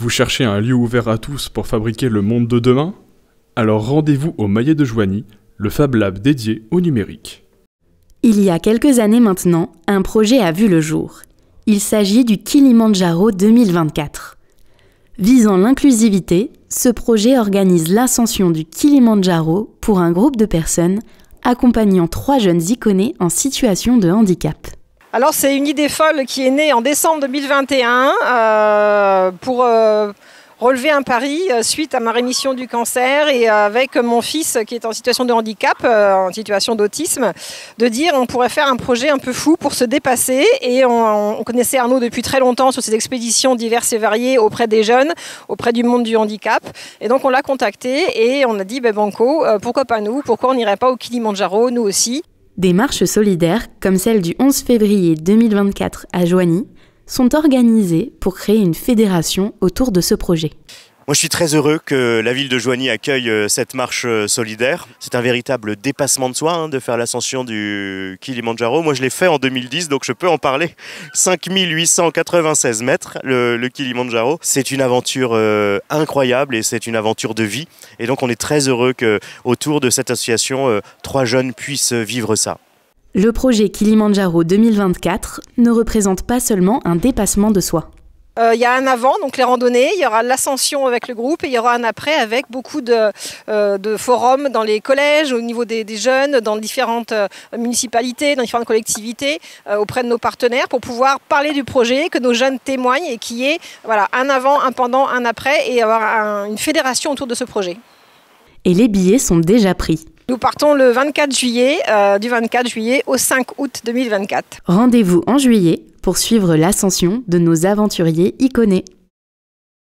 Vous cherchez un lieu ouvert à tous pour fabriquer le monde de demain Alors rendez-vous au Maillet de Joigny, le Fab Lab dédié au numérique. Il y a quelques années maintenant, un projet a vu le jour. Il s'agit du Kilimanjaro 2024. Visant l'inclusivité, ce projet organise l'ascension du Kilimanjaro pour un groupe de personnes accompagnant trois jeunes iconés en situation de handicap. Alors c'est une idée folle qui est née en décembre 2021 euh, pour euh, relever un pari euh, suite à ma rémission du cancer et avec mon fils qui est en situation de handicap, en situation d'autisme, de dire on pourrait faire un projet un peu fou pour se dépasser. Et on, connaissait Arnaud depuis très longtemps sur ses expéditions diverses et variées auprès des jeunes, auprès du monde du handicap. Et donc on l'a contacté et on a dit ben Banco, pourquoi pas nous Pourquoi on n'irait pas au Kilimanjaro, nous aussi des marches solidaires, comme celle du 11 février 2024 à Joigny, sont organisées pour créer une fédération autour de ce projet. Moi, je suis très heureux que la ville de Joigny accueille euh, cette marche euh, solidaire. C'est un véritable dépassement de soi hein, de faire l'ascension du Kilimanjaro. Moi, je l'ai fait en 2010, donc je peux en parler. 5896 mètres, le, Kilimandjaro. Kilimanjaro. C'est une aventure euh, incroyable et c'est une aventure de vie. Et donc, on est très heureux que autour de cette association, trois jeunes puissent vivre ça. Le projet Kilimanjaro 2024 ne représente pas seulement un dépassement de soi. Euh, il y a un avant, donc les randonnées, il y aura l'ascension avec le groupe et il y aura un après avec beaucoup de, euh, forums dans les collèges, au niveau des, jeunes, dans différentes euh, municipalités, dans différentes collectivités, auprès de nos partenaires pour pouvoir parler du projet, que nos jeunes témoignent et qui est, ait voilà, un avant, un pendant, un après et avoir une fédération autour de ce projet. Et les billets sont déjà pris. Nous partons le 24 juillet, du 24 juillet au 5 août 2024. Rendez-vous en juillet pour suivre l'ascension de nos aventuriers iconés.